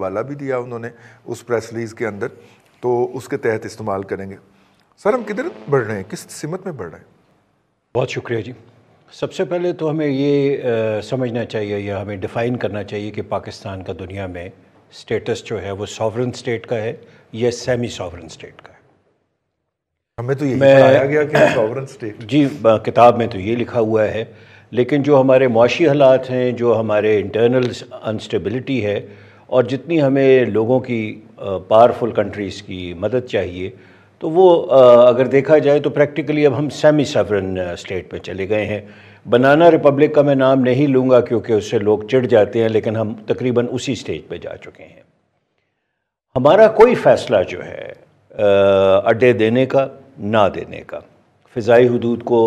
हवाला भी दिया उन्होंने उस प्रेस रिलीज़ के अंदर तो उसके तहत इस्तेमाल करेंगे सर हम किधर बढ़ रहे हैं किस सिमत में बढ़ रहे हैं बहुत शुक्रिया जी सबसे पहले तो हमें ये आ, समझना चाहिए या हमें डिफ़ाइन करना चाहिए कि पाकिस्तान का दुनिया में स्टेटस जो है वो सॉवरन स्टेट का है या सेमी सॉवरन स्टेट का है हमें तो ये बताया गया कि सॉवरन स्टेट जी किताब में तो ये लिखा हुआ है लेकिन जो हमारे मुशी हालात हैं जो हमारे इंटरनल अनस्टेबिलिटी है और जितनी हमें लोगों की पावरफुल कंट्रीज़ की मदद चाहिए तो वो अगर देखा जाए तो प्रैक्टिकली अब हम सेमी सवरन स्टेट में चले गए हैं बनाना रिपब्लिक का मैं नाम नहीं लूँगा क्योंकि उससे लोग चिढ़ जाते हैं लेकिन हम तकरीबन उसी स्टेज पे जा चुके हैं हमारा कोई फ़ैसला जो है अड्डे देने का ना देने का फ़ाई हदूद को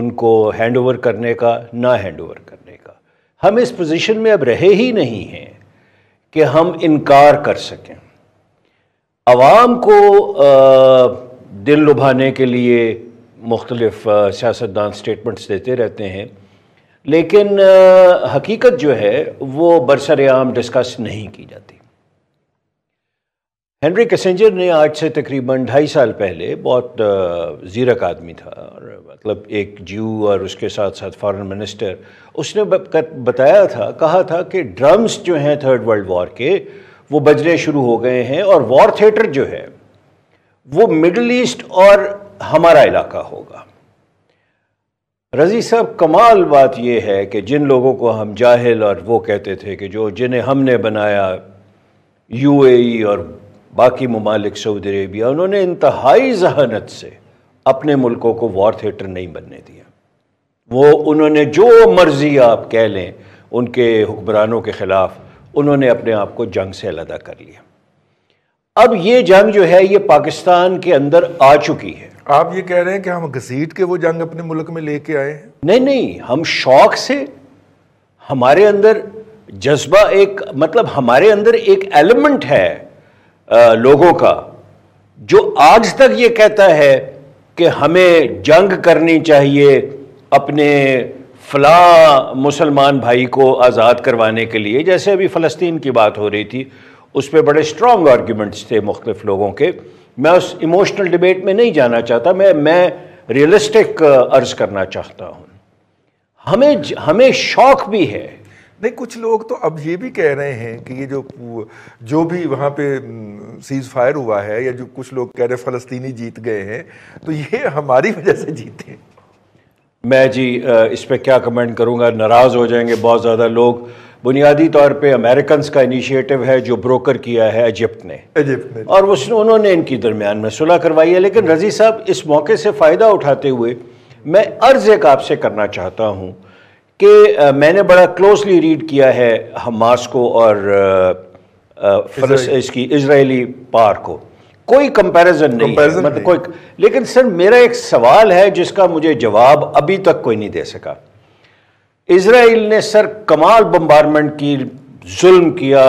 उनको हैंड ओवर करने का ना हैंड ओवर करने का हम इस पोजीशन में अब रहे ही नहीं हैं कि हम इनकार कर सकें आवाम को दिल लुभाने के लिए मुख्तलफ़ सियासतदान स्टेटमेंट्स देते रहते हैं लेकिन हकीकत जो है वो बरसर आम डिस्कस नहीं की जाती हेनरी कैसेंजर ने आज से तकरीबन ढाई साल पहले बहुत ज़ीरक आदमी था और मतलब एक जू और उसके साथ साथ फॉरेन मिनिस्टर उसने बताया था कहा था कि ड्रम्स जो हैं थर्ड वर्ल्ड वॉर के वो बजने शुरू हो गए हैं और वॉर थिएटर जो है वो मिडल ईस्ट और हमारा इलाका होगा रजी साहब कमाल बात यह है कि जिन लोगों को हम जाहिल और वो कहते थे कि जो जिन्हें हमने बनाया यूएई e और बाकी ममालिक सऊदी अरेबिया उन्होंने इंतहाई जहानत से अपने मुल्कों को वॉर थिएटर नहीं बनने दिया वो उन्होंने जो मर्ज़ी आप कह लें उनके हुक्मरानों के ख़िलाफ़ उन्होंने अपने आप को जंग से अलहदा कर लिया अब ये जंग जो है ये पाकिस्तान के अंदर आ चुकी है आप ये कह रहे हैं कि हम घसीट के वो जंग अपने मुल्क में लेके आए हैं नहीं नहीं हम शौक से हमारे अंदर जज्बा एक मतलब हमारे अंदर एक एलिमेंट है लोगों का जो आज तक ये कहता है कि हमें जंग करनी चाहिए अपने फला मुसलमान भाई को आज़ाद करवाने के लिए जैसे अभी फ़लस्तीन की बात हो रही थी उस पर बड़े स्ट्रॉन्ग आर्ग्यूमेंट्स थे मुख्तफ लोगों के मैं उस इमोशनल डिबेट में नहीं जाना चाहता मैं मैं रियलिस्टिक अर्ज़ करना चाहता हूँ हमें हमें शौक भी है नहीं कुछ लोग तो अब ये भी कह रहे हैं कि ये जो जो भी वहाँ पे सीज फायर हुआ है या जो कुछ लोग कह रहे फलस्तीनी जीत गए हैं तो ये हमारी वजह से जीते मैं जी इस पर क्या कमेंट करूँगा नाराज़ हो जाएंगे बहुत ज़्यादा लोग बुनियादी तौर पे अमेरिकन का इनिशिएटिव है जो ब्रोकर किया है इजिप्ट ने इजिप्ट ने और उसने उन्होंने इनकी दरमियान में सुलह करवाई है लेकिन रजी साहब इस मौके से फ़ायदा उठाते हुए मैं अर्ज़ एक आपसे करना चाहता हूँ कि मैंने बड़ा क्लोजली रीड किया है हमास को और इसकी इसराइली पार को कोई कंपैरिजन नहीं है मतलब कोई लेकिन सर मेरा एक सवाल है जिसका मुझे जवाब अभी तक कोई नहीं दे सका इसराइल ने सर कमाल बम्बारमेंट की जुल्म किया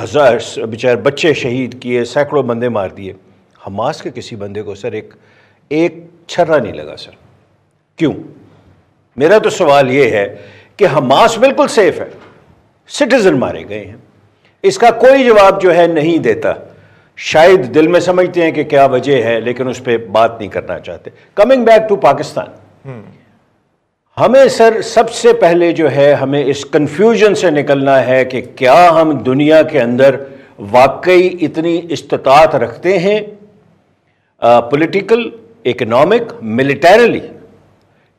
हज़ार बेचारे बच्चे शहीद किए सैकड़ों बंदे मार दिए हमास के किसी बंदे को सर एक एक छर्रा नहीं लगा सर क्यों मेरा तो सवाल यह है कि हमास बिल्कुल सेफ है सिटीज़न मारे गए हैं इसका कोई जवाब जो है नहीं देता शायद दिल में समझते हैं कि क्या वजह है लेकिन उस पर बात नहीं करना चाहते कमिंग बैक टू पाकिस्तान हमें सर सबसे पहले जो है हमें इस कंफ्यूजन से निकलना है कि क्या हम दुनिया के अंदर वाकई इतनी इस्तात रखते हैं पॉलिटिकल इकोनॉमिक मिलिटरली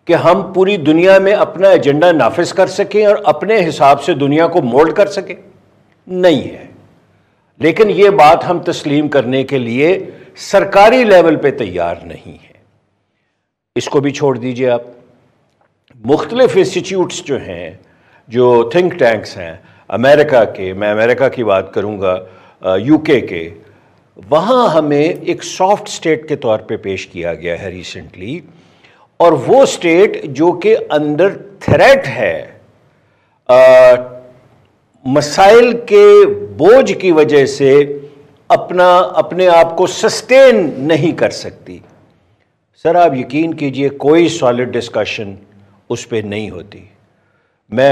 कि हम पूरी दुनिया में अपना एजेंडा नाफिज कर सकें और अपने हिसाब से दुनिया को मोल्ड कर सकें नहीं है लेकिन ये बात हम तस्लीम करने के लिए सरकारी लेवल पे तैयार नहीं है इसको भी छोड़ दीजिए आप मुख्तलिफ इंस्टीट्यूट्स जो हैं जो थिंक टैंक्स हैं अमेरिका के मैं अमेरिका की बात करूँगा यूके के वहाँ हमें एक सॉफ्ट स्टेट के तौर पे पेश किया गया है रिसेंटली और वो स्टेट जो के अंदर थ्रेट है आ, मसाइल के बोझ की वजह से अपना अपने आप को सस्टेन नहीं कर सकती सर आप यकीन कीजिए कोई सॉलिड डिस्कशन उस पर नहीं होती मैं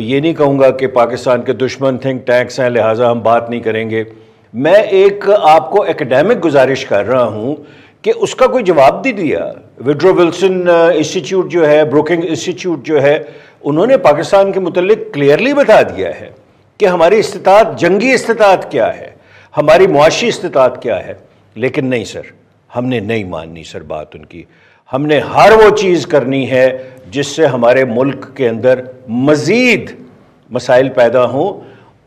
ये नहीं कहूँगा कि पाकिस्तान के दुश्मन थिंक टैक्स हैं लिहाजा हम बात नहीं करेंगे मैं एक आपको एकेडमिक गुजारिश कर रहा हूँ कि उसका कोई जवाब नहीं दिया विड्रो विल्सन इंस्टीट्यूट जो है ब्रोकिंग इंस्टीट्यूट जो है उन्होंने पाकिस्तान के मतलब क्लियरली बता दिया है कि हमारी इस्तात जंगी इस्तात क्या है हमारी मुआशी इस्तात क्या है लेकिन नहीं सर हमने नहीं माननी सर बात उनकी हमने हर वो चीज़ करनी है जिससे हमारे मुल्क के अंदर मज़ीद मसाइल पैदा हों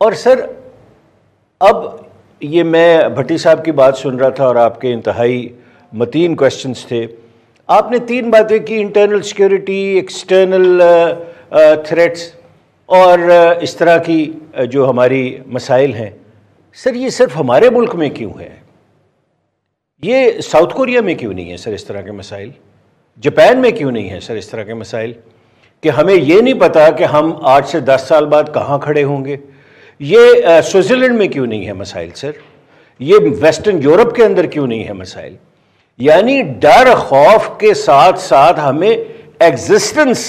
और सर अब ये मैं भट्टी साहब की बात सुन रहा था और आपके इंतहाई मतीन क्वेश्चंस थे आपने तीन बातें की इंटरनल सिक्योरिटी एक्सटर्नल थ्रेट्स और uh, इस तरह की uh, जो हमारी मसाइल हैं सर ये सिर्फ हमारे मुल्क में क्यों है ये साउथ कोरिया में क्यों नहीं है सर इस तरह के मसाइल जापान में क्यों नहीं है सर इस तरह के मसाइल कि हमें ये नहीं पता कि हम आठ से दस साल बाद कहाँ खड़े होंगे ये uh, स्विट्ज़रलैंड में क्यों नहीं है मसाइल सर ये वेस्टर्न यूरोप के अंदर क्यों नहीं है मसाइल यानी डर खौफ के साथ साथ हमें एग्जिस्टेंस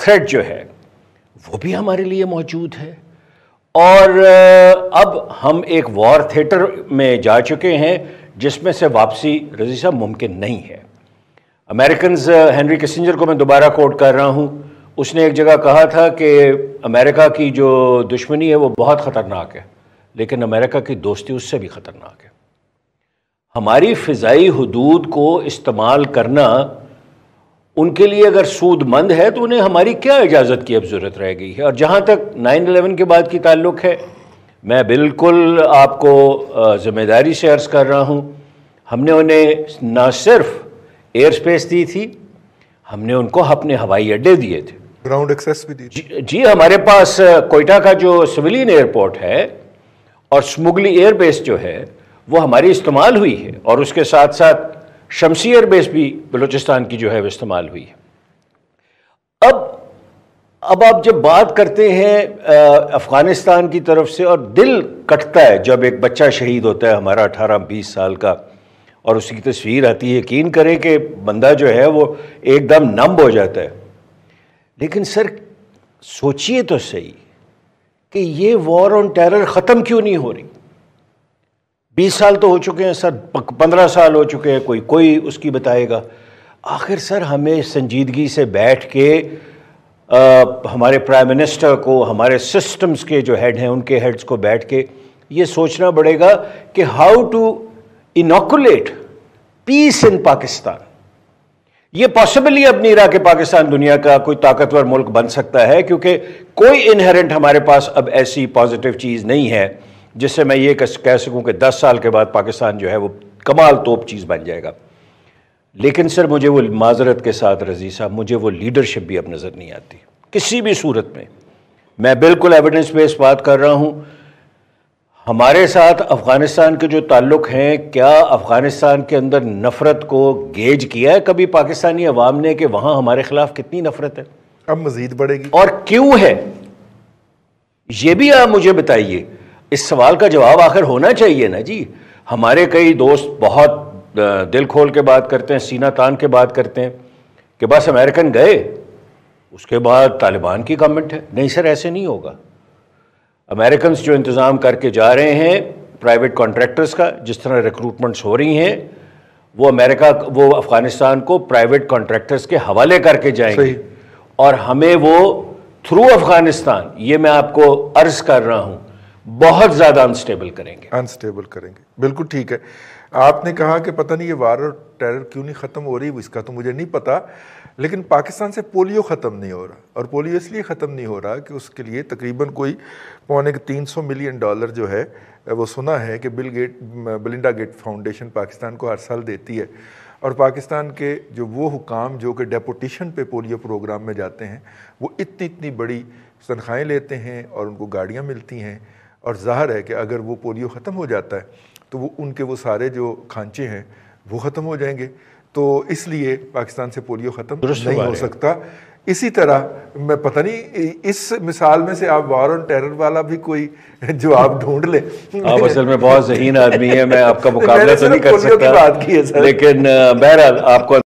थ्रेट जो है वो भी हमारे लिए मौजूद है और अब हम एक वॉर थिएटर में जा चुके हैं जिसमें से वापसी रजी साहब मुमकिन नहीं है अमेरिकन हेनरी किसिंजर को मैं दोबारा कोट कर रहा हूँ उसने एक जगह कहा था कि अमेरिका की जो दुश्मनी है वो बहुत ख़तरनाक है लेकिन अमेरिका की दोस्ती उससे भी ख़तरनाक है हमारी फ़िज़ाई हदूद को इस्तेमाल करना उनके लिए अगर सूदमंद है तो उन्हें हमारी क्या इजाज़त की अब ज़रूरत रह गई है और जहाँ तक नाइन अलेवन के बाद की ताल्लुक़ है मैं बिल्कुल आपको ज़िम्मेदारी से अर्ज़ कर रहा हूँ हमने उन्हें ना सिर्फ एयर स्पेस दी थी हमने उनको अपने हवाई अड्डे दिए थे ग्राउंड एक्सेस भी दी जी, जी हमारे पास कोयटा का जो सिविलियन एयरपोर्ट है और स्मुगली एयरबेस जो है वो हमारी इस्तेमाल हुई है और उसके साथ साथ शमसियर बेस भी बलूचिस्तान की जो है वो इस्तेमाल हुई है अब अब आप जब बात करते हैं अफ़गानिस्तान की तरफ से और दिल कटता है जब एक बच्चा शहीद होता है हमारा अठारह बीस साल का और उसकी तस्वीर आती है यकीन करें कि बंदा जो है वो एकदम नम्ब हो जाता है लेकिन सर सोचिए तो सही कि ये वॉर ऑन टेरर ख़त्म क्यों नहीं हो रही बीस साल तो हो चुके हैं सर पंद्रह साल हो चुके हैं कोई कोई उसकी बताएगा आखिर सर हमें संजीदगी से बैठ के आ, हमारे प्राइम मिनिस्टर को हमारे सिस्टम्स के जो हेड हैं उनके हेड्स को बैठ के ये सोचना पड़ेगा कि how to inoculate peace in Pakistan ये पॉसिबली अब नहीं रहा कि पाकिस्तान दुनिया का कोई ताकतवर मुल्क बन सकता है क्योंकि कोई इनहेरेंट हमारे पास अब ऐसी पॉजिटिव चीज़ नहीं है जिससे मैं ये कह सकूं कि दस साल के बाद पाकिस्तान जो है वो कमाल तोप चीज़ बन जाएगा लेकिन सर मुझे वो माजरत के साथ रजी साहब मुझे वो लीडरशिप भी अब नज़र नहीं आती किसी भी सूरत में मैं बिल्कुल एविडेंस बेस बात कर रहा हूँ हमारे साथ अफ़गानिस्तान के जो ताल्लुक़ हैं क्या अफ़गानिस्तान के अंदर नफ़रत को गेज किया है कभी पाकिस्तानी अवाम ने कि वहाँ हमारे ख़िलाफ़ कितनी नफ़रत है अब मज़ीद बढ़ेगी और क्यों है ये भी आप मुझे बताइए इस सवाल का जवाब आखिर होना चाहिए ना जी हमारे कई दोस्त बहुत दिल खोल के बात करते हैं सीना तान के बात करते हैं कि बस अमेरिकन गए उसके बाद तालिबान की गवर्नमेंट है नहीं सर ऐसे नहीं होगा अमेरिकन जो इंतज़ाम करके जा रहे हैं प्राइवेट कॉन्ट्रैक्टर्स का जिस तरह रिक्रूटमेंट्स हो रही हैं वो अमेरिका वो अफ़गानिस्तान को प्राइवेट कॉन्ट्रैक्टर्स के हवाले करके जाएंगे और हमें वो थ्रू अफ़गानिस्तान ये मैं आपको अर्ज़ कर रहा हूँ बहुत ज्यादा अनस्टेबल करेंगे अनस्टेबल करेंगे बिल्कुल ठीक है आपने कहा कि पता नहीं ये वार और टेरर क्यों नहीं ख़त्म हो रही इसका तो मुझे नहीं पता लेकिन पाकिस्तान से पोलियो ख़त्म नहीं हो रहा और पोलियो इसलिए ख़त्म नहीं हो रहा कि उसके लिए तकरीबन कोई पौने के तीन सौ मिलियन डॉलर जो है वो सुना है कि Bill Gates Melinda Gates foundation Pakistan को हर साल देती है और पाकिस्तान के जो वो हुकाम जो कि डेपोटिशन पे पोलियो प्रोग्राम में जाते हैं वो इतनी इतनी बड़ी तनख्वाहें लेते हैं और उनको गाड़ियाँ मिलती हैं और ज़ाहिर है कि अगर वो पोलियो ख़त्म हो जाता है तो वो उनके वो सारे जो खांचे हैं वो ख़त्म हो जाएंगे तो इसलिए पाकिस्तान से पोलियो ख़त्म नहीं हो सकता इसी तरह मैं पता नहीं इस मिसाल में से आप वार ऑन टेरर वाला भी कोई जवाब ढूंढ ले आप असल में बहुत जहीन आदमी है मैं आपका मुकाबला तो नहीं कर सकता बात की है सर लेकिन बहरहाल आपको